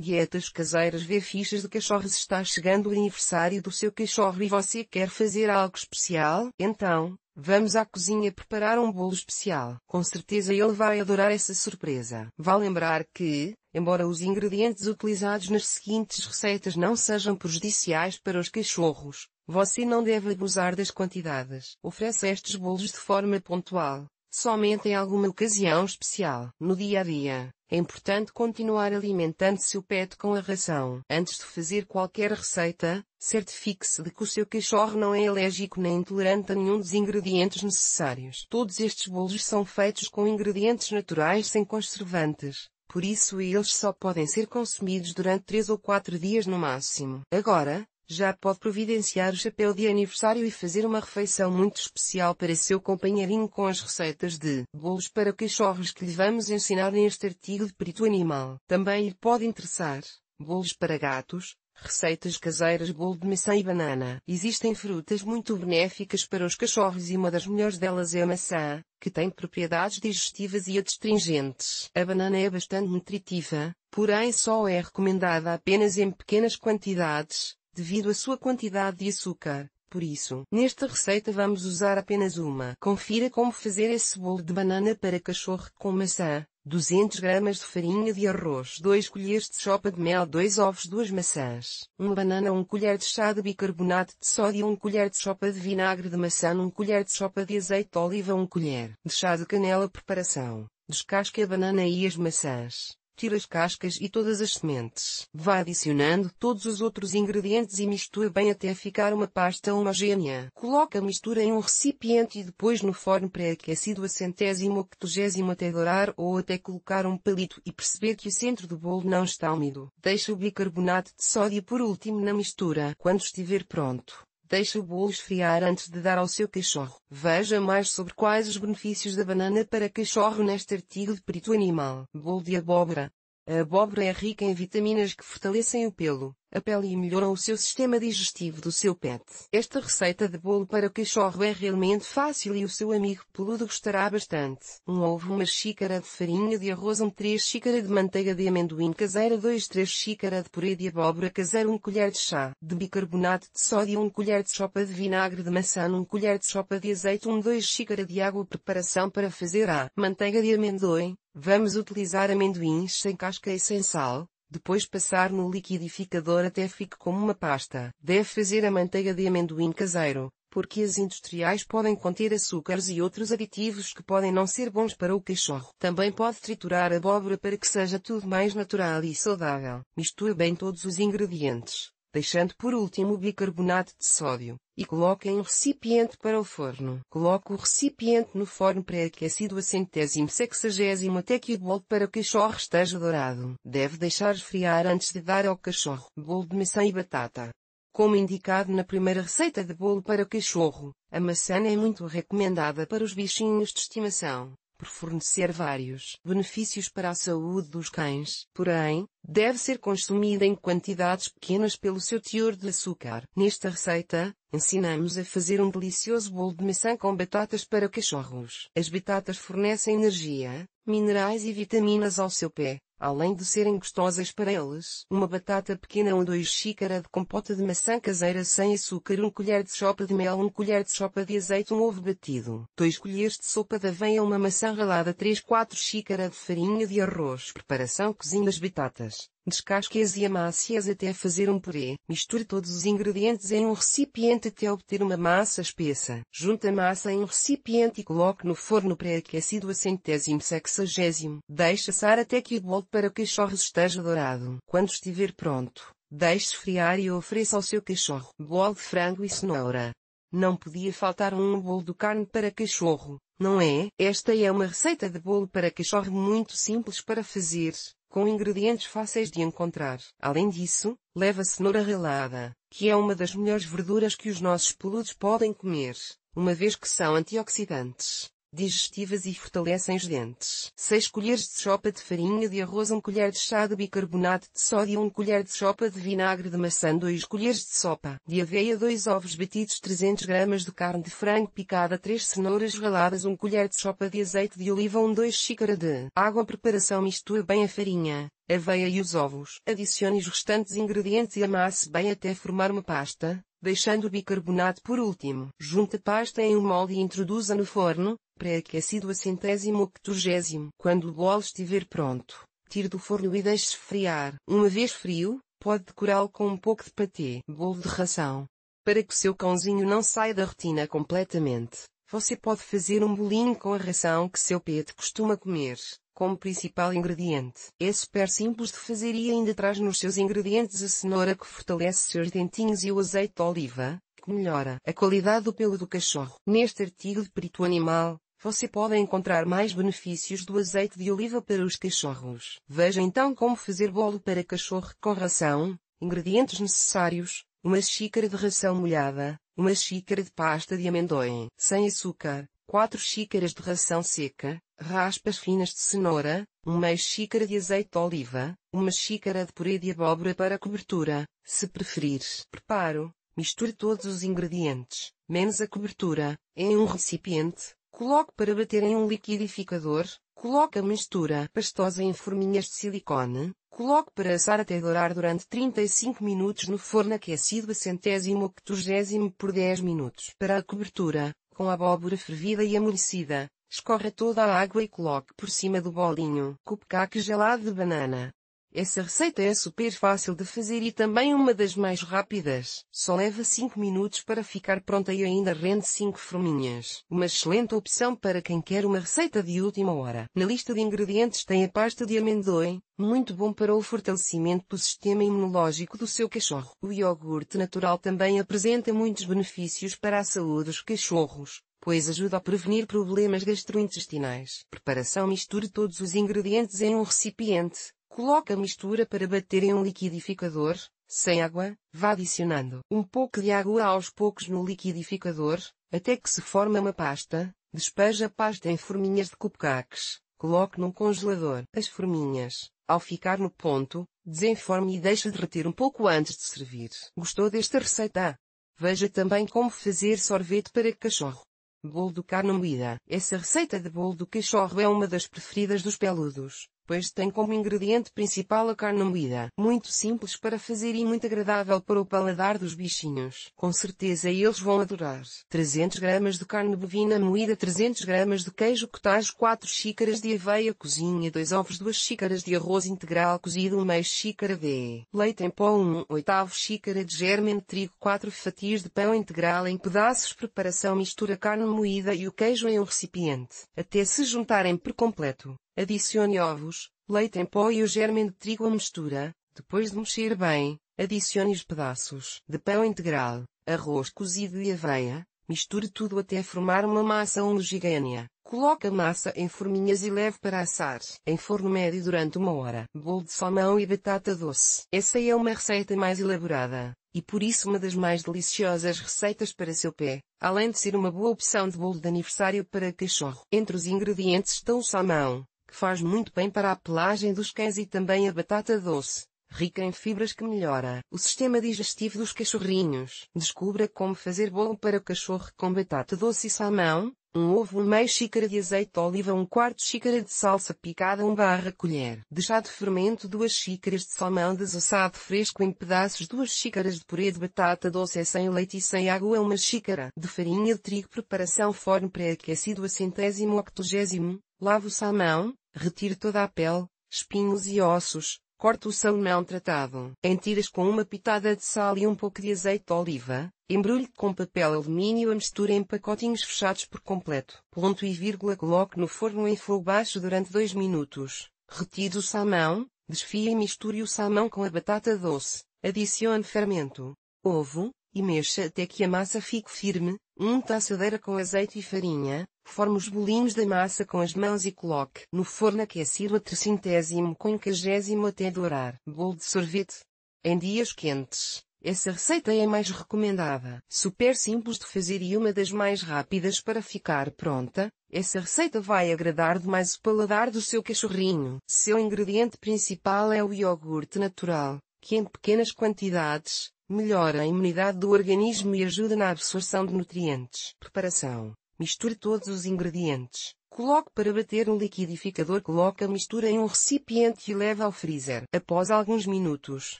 Dietas caseiras Vê fichas de cachorros Está chegando o aniversário do seu cachorro e você quer fazer algo especial? Então, vamos à cozinha preparar um bolo especial. Com certeza ele vai adorar essa surpresa. Vá lembrar que, embora os ingredientes utilizados nas seguintes receitas não sejam prejudiciais para os cachorros, você não deve abusar das quantidades. Ofereça estes bolos de forma pontual, Somente em alguma ocasião especial, no dia a dia, é importante continuar alimentando seu pet com a ração. Antes de fazer qualquer receita, certifique-se de que o seu cachorro não é alérgico nem intolerante a nenhum dos ingredientes necessários. Todos estes bolos são feitos com ingredientes naturais sem conservantes. Por isso eles só podem ser consumidos durante 3 ou 4 dias no máximo. Agora, já pode providenciar o chapéu de aniversário e fazer uma refeição muito especial para seu companheirinho com as receitas de bolos para cachorros que lhe vamos ensinar neste artigo de perito animal. Também lhe pode interessar bolos para gatos, receitas caseiras bolo de maçã e banana. Existem frutas muito benéficas para os cachorros e uma das melhores delas é a maçã, que tem propriedades digestivas e adstringentes. A banana é bastante nutritiva, porém só é recomendada apenas em pequenas quantidades devido à sua quantidade de açúcar. Por isso, nesta receita vamos usar apenas uma. Confira como fazer esse bolo de banana para cachorro com maçã. 200 gramas de farinha de arroz, 2 colheres de sopa de mel, 2 ovos, 2 maçãs, 1 banana, 1 colher de chá de bicarbonato de sódio, 1 colher de sopa de vinagre de maçã, 1 colher de sopa de azeite de oliva, 1 colher de chá de canela. Preparação: descasque a banana e as maçãs tire as cascas e todas as sementes. Vá adicionando todos os outros ingredientes e misture bem até ficar uma pasta homogênea. Coloque a mistura em um recipiente e depois no forno pré-aquecido a centésimo octogésimo até dourar ou até colocar um palito e perceber que o centro do bolo não está úmido. Deixe o bicarbonato de sódio por último na mistura. Quando estiver pronto, Deixe o bolo esfriar antes de dar ao seu cachorro. Veja mais sobre quais os benefícios da banana para cachorro neste artigo de perito animal. Bolo de abóbora. A abóbora é rica em vitaminas que fortalecem o pelo, a pele e melhoram o seu sistema digestivo do seu pet. Esta receita de bolo para cachorro é realmente fácil e o seu amigo peludo gostará bastante. Um ovo, uma xícara de farinha de arroz, um 3 xícara de manteiga de amendoim caseira, 2 3 xícara de purê de abóbora caseira, 1 colher de chá de bicarbonato de sódio, 1 colher de sopa de vinagre de maçã, 1 colher de sopa de azeite, 1 2 xícara de água. Preparação para fazer a manteiga de amendoim Vamos utilizar amendoins sem casca e sem sal, depois passar no liquidificador até fique como uma pasta. Deve fazer a manteiga de amendoim caseiro, porque as industriais podem conter açúcares e outros aditivos que podem não ser bons para o cachorro. Também pode triturar abóbora para que seja tudo mais natural e saudável. Misture bem todos os ingredientes, deixando por último o bicarbonato de sódio e coloque em um recipiente para o forno. Coloque o recipiente no forno pré-aquecido a centésimo sexagésimo até que o bolo para cachorro esteja dourado. Deve deixar esfriar antes de dar ao cachorro. Bolo de maçã e batata. Como indicado na primeira receita de bolo para cachorro, a maçã é muito recomendada para os bichinhos de estimação por fornecer vários benefícios para a saúde dos cães, porém, deve ser consumida em quantidades pequenas pelo seu teor de açúcar. Nesta receita, ensinamos a fazer um delicioso bolo de maçã com batatas para cachorros. As batatas fornecem energia, minerais e vitaminas ao seu pé, além de serem gostosas para eles. Uma batata pequena ou dois xícara de compota de maçã caseira sem açúcar, um colher de sopa de mel, um colher de sopa de azeite, um ovo batido, dois colheres de sopa de aveia, uma maçã ralada, 3 4 xícara de farinha de arroz. Preparação cozinha as batatas. Descasque-as e amasse-as até fazer um purê. Misture todos os ingredientes em um recipiente até obter uma massa espessa. Junte a massa em um recipiente e coloque no forno pré-aquecido a centésimo sexagésimo. Deixe assar até que o bolo para cachorros esteja dourado. Quando estiver pronto, deixe esfriar e ofereça ao seu cachorro. Bolo de frango e cenoura. Não podia faltar um bolo de carne para cachorro, não é? Esta é uma receita de bolo para cachorro muito simples para fazer com ingredientes fáceis de encontrar. Além disso, leva cenoura ralada, que é uma das melhores verduras que os nossos peludos podem comer, uma vez que são antioxidantes digestivas e fortalecem os dentes. 6 colheres de sopa de farinha de arroz, 1 colher de chá de bicarbonato de sódio, 1 colher de sopa de vinagre de maçã, 2 colheres de sopa de aveia, 2 ovos batidos, 300 gramas de carne de frango picada, 3 cenouras raladas, 1 colher de sopa de azeite de oliva, 1 2 xícara de água. Preparação mistura bem a farinha, aveia e os ovos. Adicione os restantes ingredientes e amasse bem até formar uma pasta deixando o bicarbonato por último. Junte a pasta em um molde e introduza no forno, pré-aquecido a centésimo octogésimo. Quando o bolo estiver pronto, tire do forno e deixe esfriar. Uma vez frio, pode decorá-lo com um pouco de patê. Bolo de ração. Para que seu cãozinho não saia da rotina completamente, você pode fazer um bolinho com a ração que seu pet costuma comer, como principal ingrediente. É super simples de fazer e ainda traz nos seus ingredientes a cenoura que fortalece seus dentinhos e o azeite de oliva, que melhora a qualidade do pelo do cachorro. Neste artigo de perito animal, você pode encontrar mais benefícios do azeite de oliva para os cachorros. Veja então como fazer bolo para cachorro com ração. Ingredientes necessários: uma xícara de ração molhada, uma xícara de pasta de amendoim sem açúcar, 4 xícaras de ração seca, raspas finas de cenoura, uma xícara de azeite de oliva, uma xícara de purê de abóbora para cobertura, se preferir. Preparo: misture todos os ingredientes, menos a cobertura, em um recipiente Coloque para bater em um liquidificador, coloque a mistura pastosa em forminhas de silicone, coloque para assar até dourar durante 35 minutos no forno aquecido a centésimo octogésimo por 10 minutos. Para a cobertura, com a abóbora fervida e amolecida, escorra toda a água e coloque por cima do bolinho. Cupcake gelado de banana. Essa receita é super fácil de fazer e também uma das mais rápidas. Só leva 5 minutos para ficar pronta e ainda rende 5 forminhas. Uma excelente opção para quem quer uma receita de última hora. Na lista de ingredientes tem a pasta de amendoim, muito bom para o fortalecimento do sistema imunológico do seu cachorro. O iogurte natural também apresenta muitos benefícios para a saúde dos cachorros pois ajuda a prevenir problemas gastrointestinais. Preparação misture todos os ingredientes em um recipiente, Coloque a mistura para bater em um liquidificador, sem água, vá adicionando um pouco de água aos poucos no liquidificador, até que se forme uma pasta, Despeja a pasta em forminhas de cupcakes, coloque num congelador as forminhas, ao ficar no ponto, desenforme e deixe derreter um pouco antes de servir. Gostou desta receita? Veja também como fazer sorvete para cachorro. Bolo do carne moída. Essa receita de bolo do cachorro é uma das preferidas dos peludos pois tem como ingrediente principal a carne moída, muito simples para fazer e muito agradável para o paladar dos bichinhos. Com certeza eles vão adorar. 300 gramas de carne bovina moída, 300 gramas de queijo cottage, 4 xícaras de aveia cozinha, 2 ovos, 2 xícaras de arroz integral cozido, 1 xícara de leite em pó, 1 oitavo xícara de germen de trigo, 4 fatias de pão integral em pedaços. Preparação mistura carne moída e o queijo em um recipiente, até se juntarem por completo. Adicione ovos, leite em pó e o germe de trigo à mistura. Depois de mexer bem, adicione os pedaços de pão integral, arroz cozido e aveia. Misture tudo até formar uma massa homogênea, Coloque a massa em forminhas e leve para assar em forno médio durante uma hora. Bolo de salmão e batata doce. Essa é uma receita mais elaborada e por isso uma das mais deliciosas receitas para seu pé, além de ser uma boa opção de bolo de aniversário para cachorro. Entre os ingredientes estão o salmão, faz muito bem para a pelagem dos cães e também a batata doce, rica em fibras que melhora o sistema digestivo dos cachorrinhos. Descubra como fazer bolo para cachorro com batata doce e salmão, um ovo, meia xícara de azeite de oliva, um quarto xícara de salsa picada, um barra colher de chá de fermento, duas xícaras de salmão desossado fresco em pedaços, duas xícaras de purê de batata doce é sem leite e sem água, uma xícara de farinha de trigo, preparação forno pré-aquecido a centésimo octogésimo, lava o salmão, Retire toda a pele, espinhos e ossos, corte o salmão tratado em tiras com uma pitada de sal e um pouco de azeite de oliva, embrulho com papel alumínio a mistura em pacotinhos fechados por completo. Ponto e vírgula coloque no forno em fogo baixo durante 2 minutos. Retire o salmão, desfie e misture o salmão com a batata doce. Adicione fermento, ovo, e mexa até que a massa fique firme, unte a assadeira com azeite e farinha, Forme os bolinhos da massa com as mãos e coloque no forno aquecido a 300 com quinquagésimo até dourar. Bolo de sorvete. Em dias quentes, essa receita é a mais recomendada. Super simples de fazer e uma das mais rápidas para ficar pronta. Essa receita vai agradar demais o paladar do seu cachorrinho. Seu ingrediente principal é o iogurte natural, que em pequenas quantidades, melhora a imunidade do organismo e ajuda na absorção de nutrientes. Preparação Misture todos os ingredientes. Coloque para bater um liquidificador. Coloque a mistura em um recipiente e leve ao freezer. Após alguns minutos,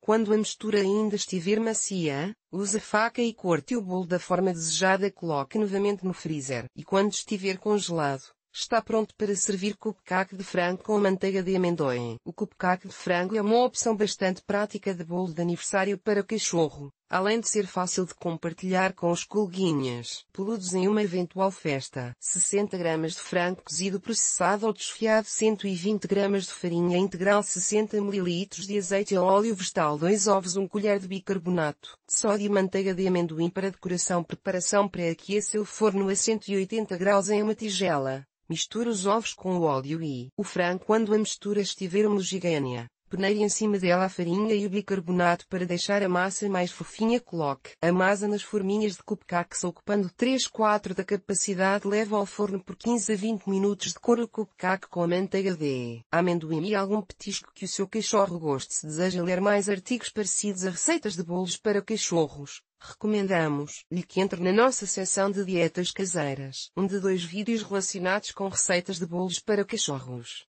quando a mistura ainda estiver macia, use a faca e corte o bolo da forma desejada. Coloque novamente no freezer. E quando estiver congelado, está pronto para servir cupcake de frango com manteiga de amendoim. O cupcake de frango é uma opção bastante prática de bolo de aniversário para cachorro além de ser fácil de compartilhar com os coleguinhas, peludos em uma eventual festa. 60 gramas de frango cozido processado ou desfiado, 120 gramas de farinha integral, 60 ml de azeite ou óleo vegetal, 2 ovos, 1 colher de bicarbonato, sódio e manteiga de amendoim para decoração. Preparação pré-aqueça o forno a 180 graus em uma tigela. Misture os ovos com o óleo e o frango quando a mistura estiver homogénea. Peneire em cima dela a farinha e o bicarbonato para deixar a massa mais fofinha. Coloque a massa nas forminhas de cupcakes ocupando 3 4 da capacidade. Leve ao forno por 15 a 20 minutos. Decore o cupcake com a manteiga de amendoim e algum petisco que o seu cachorro goste. Se deseja ler mais artigos parecidos a receitas de bolos para cachorros, recomendamos-lhe que entre na nossa seção de dietas caseiras, um de dois vídeos relacionados com receitas de bolos para cachorros.